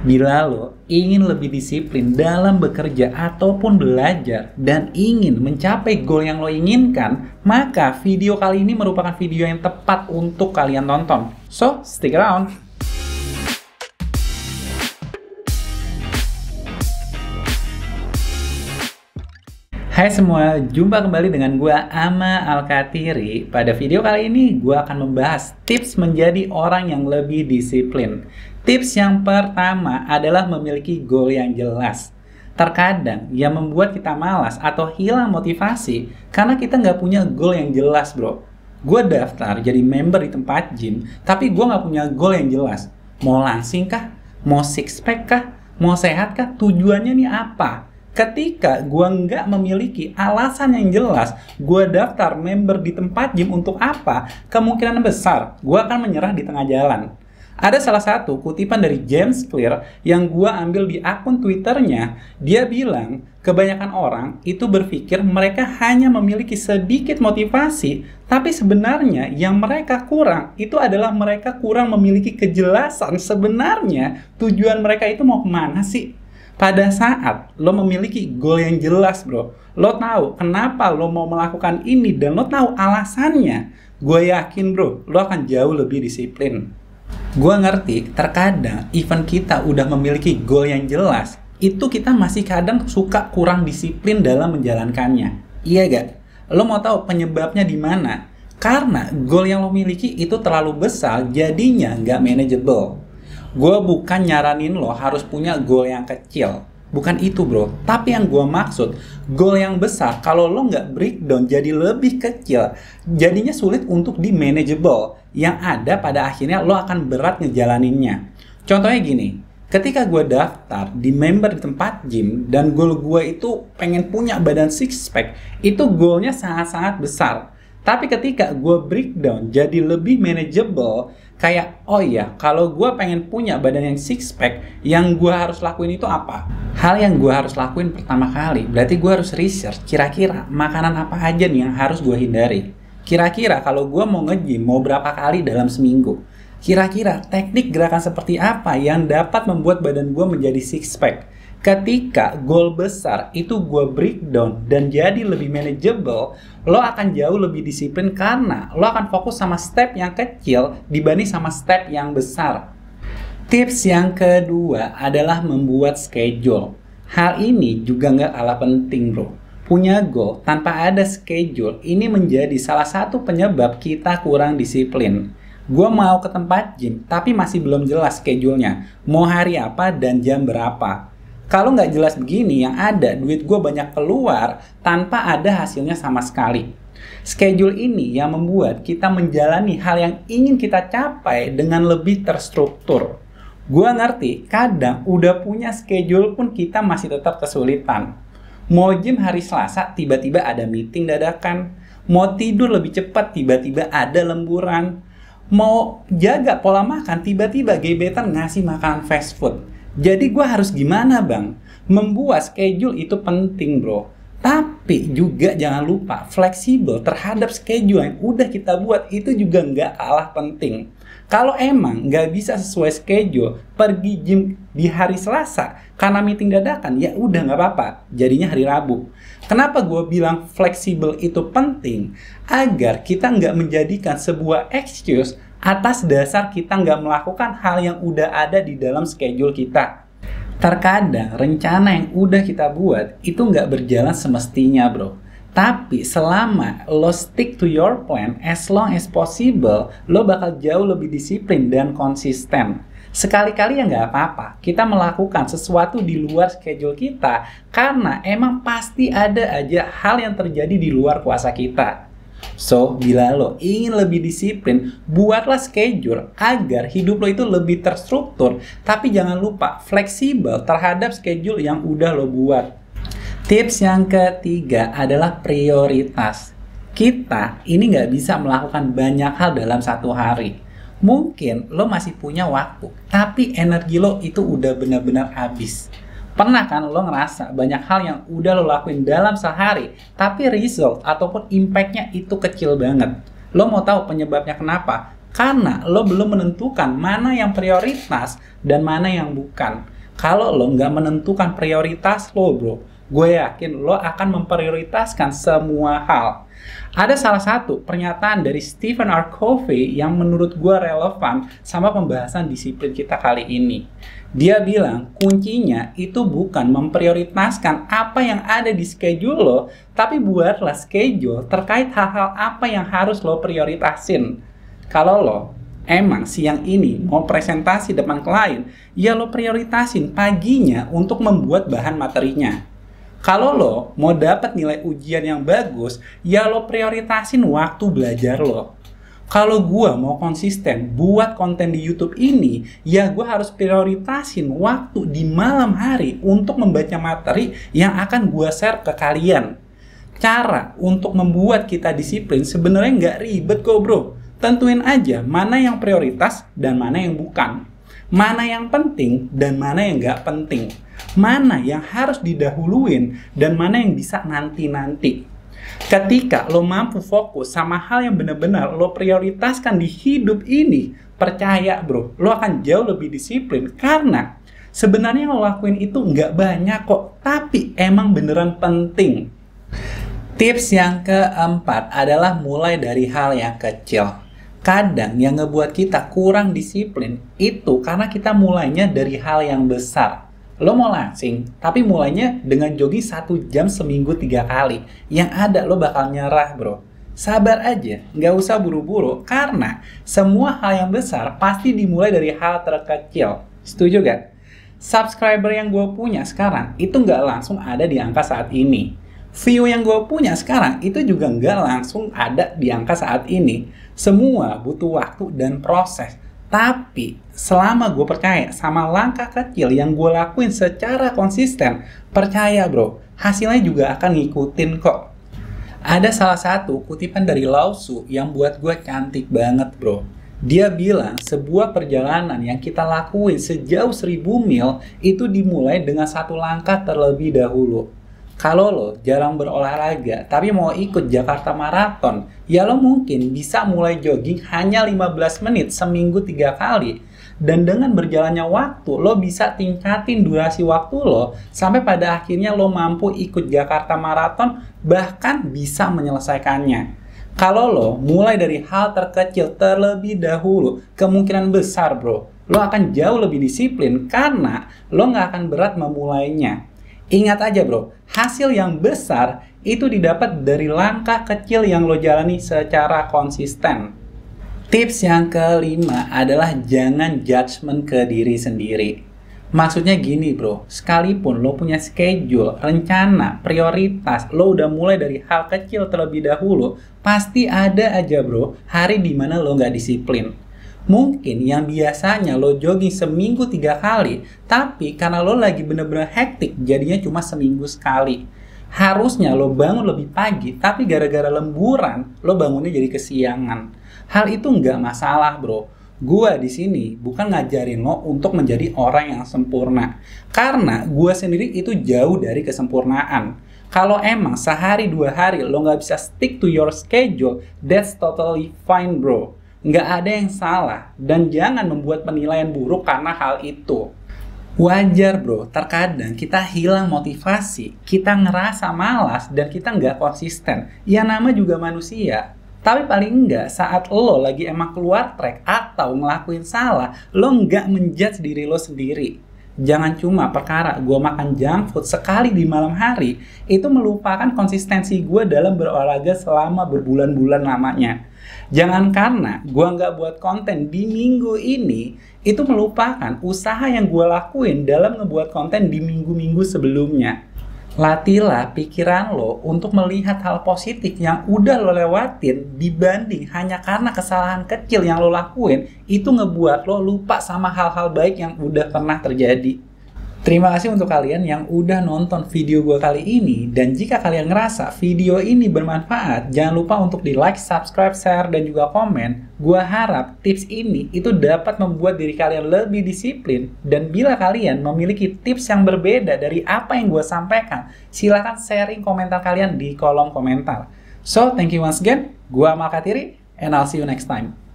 Bila lo ingin lebih disiplin dalam bekerja ataupun belajar dan ingin mencapai goal yang lo inginkan, maka video kali ini merupakan video yang tepat untuk kalian tonton. So, stick around! Hai semua, jumpa kembali dengan gua Ama Alkatiri. Pada video kali ini gue akan membahas tips menjadi orang yang lebih disiplin. Tips yang pertama adalah memiliki goal yang jelas. Terkadang yang membuat kita malas atau hilang motivasi karena kita nggak punya goal yang jelas, bro. Gue daftar jadi member di tempat gym, tapi gue nggak punya goal yang jelas. Mau langsing kah? Mau six pack kah? Mau sehat kah? Tujuannya nih apa? ketika gue nggak memiliki alasan yang jelas gue daftar member di tempat gym untuk apa, kemungkinan besar gue akan menyerah di tengah jalan. Ada salah satu kutipan dari James Clear yang gue ambil di akun Twitternya. Dia bilang, kebanyakan orang itu berpikir mereka hanya memiliki sedikit motivasi, tapi sebenarnya yang mereka kurang itu adalah mereka kurang memiliki kejelasan sebenarnya tujuan mereka itu mau kemana sih pada saat lo memiliki goal yang jelas bro lo tahu kenapa lo mau melakukan ini dan lo tahu alasannya gue yakin bro lo akan jauh lebih disiplin gue ngerti terkadang event kita udah memiliki goal yang jelas itu kita masih kadang suka kurang disiplin dalam menjalankannya iya gak? lo mau tahu penyebabnya di mana? Karena goal yang lo miliki itu terlalu besar, jadinya nggak manageable gue bukan nyaranin lo harus punya goal yang kecil bukan itu bro tapi yang gue maksud goal yang besar kalau lo nggak breakdown jadi lebih kecil jadinya sulit untuk di manageable yang ada pada akhirnya lo akan berat ngejalaninnya contohnya gini ketika gue daftar di member di tempat gym dan goal gue itu pengen punya badan six pack itu goalnya sangat-sangat besar tapi ketika gue breakdown jadi lebih manageable kayak oh iya kalau gue pengen punya badan yang six pack yang gue harus lakuin itu apa hal yang gue harus lakuin pertama kali berarti gue harus research kira-kira makanan apa aja nih yang harus gue hindari kira-kira kalau gue mau nge-gym mau berapa kali dalam seminggu kira-kira teknik gerakan seperti apa yang dapat membuat badan gue menjadi six pack Ketika goal besar itu gue breakdown dan jadi lebih manageable, lo akan jauh lebih disiplin karena lo akan fokus sama step yang kecil dibanding sama step yang besar. Tips yang kedua adalah membuat schedule. Hal ini juga nggak kalah penting bro. Punya goal tanpa ada schedule ini menjadi salah satu penyebab kita kurang disiplin gue mau ke tempat gym tapi masih belum jelas schedule-nya mau hari apa dan jam berapa kalau nggak jelas begini, yang ada duit gue banyak keluar tanpa ada hasilnya sama sekali. Schedule ini yang membuat kita menjalani hal yang ingin kita capai dengan lebih terstruktur. Gue ngerti, kadang udah punya schedule pun kita masih tetap kesulitan. Mau gym hari Selasa, tiba-tiba ada meeting dadakan. Mau tidur lebih cepat, tiba-tiba ada lemburan. Mau jaga pola makan, tiba-tiba gebetan ngasih makan fast food. Jadi gue harus gimana bang? Membuat schedule itu penting bro. Tapi juga jangan lupa fleksibel terhadap schedule yang udah kita buat itu juga nggak kalah penting. Kalau emang nggak bisa sesuai schedule pergi gym di hari Selasa karena meeting dadakan ya udah nggak apa-apa jadinya hari Rabu. Kenapa gue bilang fleksibel itu penting? Agar kita nggak menjadikan sebuah excuse atas dasar kita nggak melakukan hal yang udah ada di dalam schedule kita. Terkadang rencana yang udah kita buat itu nggak berjalan semestinya bro. Tapi selama lo stick to your plan as long as possible, lo bakal jauh lebih disiplin dan konsisten. Sekali-kali ya nggak apa-apa, kita melakukan sesuatu di luar schedule kita karena emang pasti ada aja hal yang terjadi di luar kuasa kita. So, bila lo ingin lebih disiplin, buatlah schedule agar hidup lo itu lebih terstruktur. Tapi jangan lupa fleksibel terhadap schedule yang udah lo buat. Tips yang ketiga adalah prioritas. Kita ini nggak bisa melakukan banyak hal dalam satu hari. Mungkin lo masih punya waktu, tapi energi lo itu udah benar-benar habis. Pernah kan lo ngerasa banyak hal yang udah lo lakuin dalam sehari, tapi result ataupun impactnya itu kecil banget. Lo mau tahu penyebabnya kenapa? Karena lo belum menentukan mana yang prioritas dan mana yang bukan. Kalau lo nggak menentukan prioritas lo, bro, gue yakin lo akan memprioritaskan semua hal. Ada salah satu pernyataan dari Stephen R. Covey yang menurut gue relevan sama pembahasan disiplin kita kali ini. Dia bilang kuncinya itu bukan memprioritaskan apa yang ada di schedule lo, tapi buatlah schedule terkait hal-hal apa yang harus lo prioritasin. Kalau lo emang siang ini mau presentasi depan klien, ya lo prioritasin paginya untuk membuat bahan materinya. Kalau lo mau dapat nilai ujian yang bagus, ya lo prioritasin waktu belajar lo. Kalau gue mau konsisten buat konten di YouTube ini, ya gue harus prioritasin waktu di malam hari untuk membaca materi yang akan gue share ke kalian. Cara untuk membuat kita disiplin sebenarnya nggak ribet kok bro. Tentuin aja mana yang prioritas dan mana yang bukan mana yang penting dan mana yang nggak penting, mana yang harus didahuluin dan mana yang bisa nanti-nanti. Ketika lo mampu fokus sama hal yang benar-benar lo prioritaskan di hidup ini, percaya bro, lo akan jauh lebih disiplin karena sebenarnya yang lo lakuin itu nggak banyak kok, tapi emang beneran penting. Tips yang keempat adalah mulai dari hal yang kecil kadang yang ngebuat kita kurang disiplin itu karena kita mulainya dari hal yang besar. Lo mau langsing, tapi mulainya dengan jogging satu jam seminggu tiga kali. Yang ada lo bakal nyerah bro. Sabar aja, nggak usah buru-buru, karena semua hal yang besar pasti dimulai dari hal terkecil. Setuju gak? Subscriber yang gue punya sekarang itu nggak langsung ada di angka saat ini view yang gue punya sekarang itu juga nggak langsung ada di angka saat ini. Semua butuh waktu dan proses. Tapi selama gue percaya sama langkah kecil yang gue lakuin secara konsisten, percaya bro, hasilnya juga akan ngikutin kok. Ada salah satu kutipan dari Lausu yang buat gue cantik banget bro. Dia bilang sebuah perjalanan yang kita lakuin sejauh seribu mil itu dimulai dengan satu langkah terlebih dahulu. Kalau lo jarang berolahraga, tapi mau ikut Jakarta Marathon, ya lo mungkin bisa mulai jogging hanya 15 menit seminggu tiga kali. Dan dengan berjalannya waktu, lo bisa tingkatin durasi waktu lo sampai pada akhirnya lo mampu ikut Jakarta Marathon, bahkan bisa menyelesaikannya. Kalau lo mulai dari hal terkecil terlebih dahulu, kemungkinan besar bro, lo akan jauh lebih disiplin karena lo nggak akan berat memulainya Ingat aja bro, hasil yang besar itu didapat dari langkah kecil yang lo jalani secara konsisten. Tips yang kelima adalah jangan judgement ke diri sendiri. Maksudnya gini bro, sekalipun lo punya schedule, rencana, prioritas, lo udah mulai dari hal kecil terlebih dahulu, pasti ada aja bro hari dimana lo nggak disiplin. Mungkin yang biasanya lo jogging seminggu tiga kali, tapi karena lo lagi bener-bener hektik, jadinya cuma seminggu sekali. Harusnya lo bangun lebih pagi, tapi gara-gara lemburan, lo bangunnya jadi kesiangan. Hal itu nggak masalah, bro. Gua di sini bukan ngajarin lo untuk menjadi orang yang sempurna. Karena gua sendiri itu jauh dari kesempurnaan. Kalau emang sehari dua hari lo nggak bisa stick to your schedule, that's totally fine bro. Nggak ada yang salah dan jangan membuat penilaian buruk karena hal itu. Wajar bro, terkadang kita hilang motivasi, kita ngerasa malas, dan kita nggak konsisten. Ya nama juga manusia. Tapi paling enggak saat lo lagi emang keluar track atau ngelakuin salah, lo nggak menjudge diri lo sendiri jangan cuma perkara gue makan junk food sekali di malam hari itu melupakan konsistensi gue dalam berolahraga selama berbulan-bulan lamanya. Jangan karena gue nggak buat konten di minggu ini itu melupakan usaha yang gue lakuin dalam ngebuat konten di minggu-minggu sebelumnya. Latilah pikiran lo untuk melihat hal positif yang udah lo lewatin dibanding hanya karena kesalahan kecil yang lo lakuin itu ngebuat lo lupa sama hal-hal baik yang udah pernah terjadi. Terima kasih untuk kalian yang udah nonton video gue kali ini dan jika kalian ngerasa video ini bermanfaat, jangan lupa untuk di like, subscribe, share, dan juga komen. Gue harap tips ini itu dapat membuat diri kalian lebih disiplin dan bila kalian memiliki tips yang berbeda dari apa yang gue sampaikan, silahkan sharing komentar kalian di kolom komentar. So, thank you once again. Gue Amal and I'll see you next time.